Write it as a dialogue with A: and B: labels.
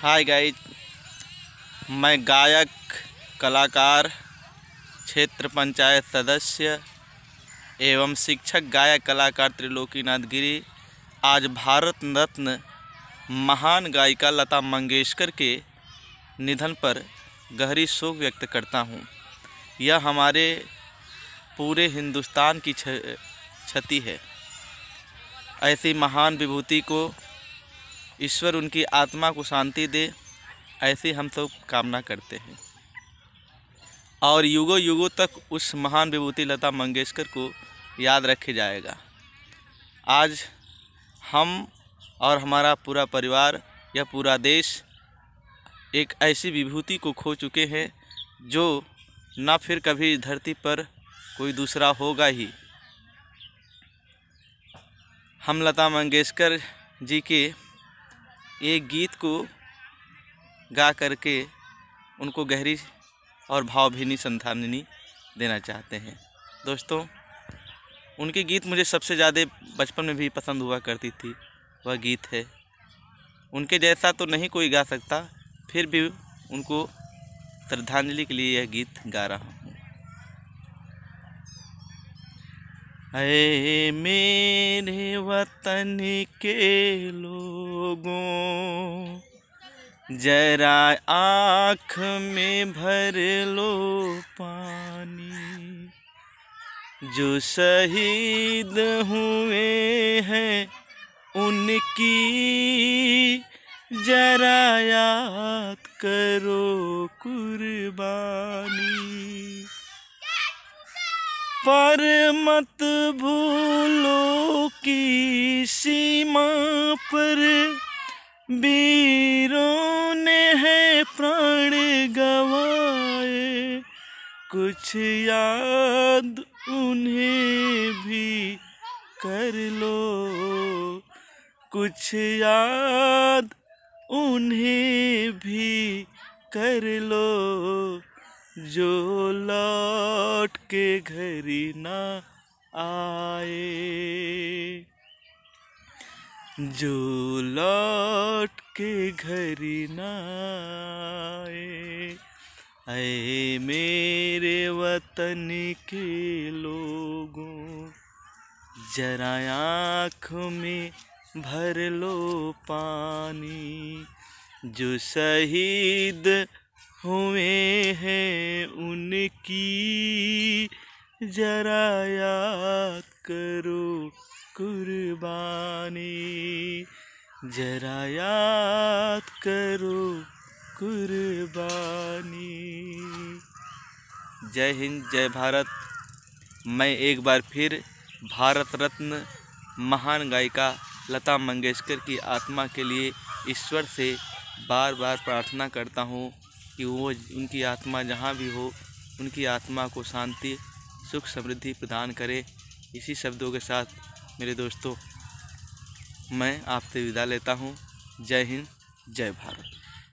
A: hi guys मैं गायक कलाकार क्षेत्र पंचायत सदस्य एवं शिक्षक गायक कलाकार त्रिलोकीनाथ गिरी आज भारत रत्न महान गायिका लता मंगेशकर के निधन पर गहरी शोक व्यक्त करता हूँ यह हमारे पूरे हिंदुस्तान की क्षति है ऐसी महान विभूति को ईश्वर उनकी आत्मा को शांति दे ऐसी हम सब कामना करते हैं और युगों युगों तक उस महान विभूति लता मंगेशकर को याद रखे जाएगा आज हम और हमारा पूरा परिवार या पूरा देश एक ऐसी विभूति को खो चुके हैं जो ना फिर कभी धरती पर कोई दूसरा होगा ही हम लता मंगेशकर जी के ये गीत को गा करके उनको गहरी और भावभीनी श्रद्धांजलि देना चाहते हैं दोस्तों उनके गीत मुझे सबसे ज़्यादा बचपन में भी पसंद हुआ करती थी वह गीत है उनके जैसा तो नहीं कोई गा सकता फिर भी उनको श्रद्धांजलि के लिए यह गीत गा रहा हूँ
B: है मेरे वतन के लोगों जरा आँख में भर लो पानी जो शहीद हुए हैं उनकी जरा याद करो कुर्बानी पर मत भूलो की सीमा पर वीरों ने है प्राण गवाए कुछ याद उन्हें भी कर लो कुछ याद उन्हें भी कर लो जो लौट के घरी ना आए जो लौट के घरी ना आए ऐ मेरे वतन के लोगों जरा आँख में भर लो पानी जो शहीद हुए हैं उनकी जरा याद करो कुर्बानी जरा याद करो कुर्बानी
A: जय हिंद जय भारत मैं एक बार फिर भारत रत्न महान गायिका लता मंगेशकर की आत्मा के लिए ईश्वर से बार बार प्रार्थना करता हूँ कि वो उनकी आत्मा जहाँ भी हो उनकी आत्मा को शांति सुख समृद्धि प्रदान करे इसी शब्दों के साथ मेरे दोस्तों मैं आपसे विदा लेता हूँ जय हिंद जय भारत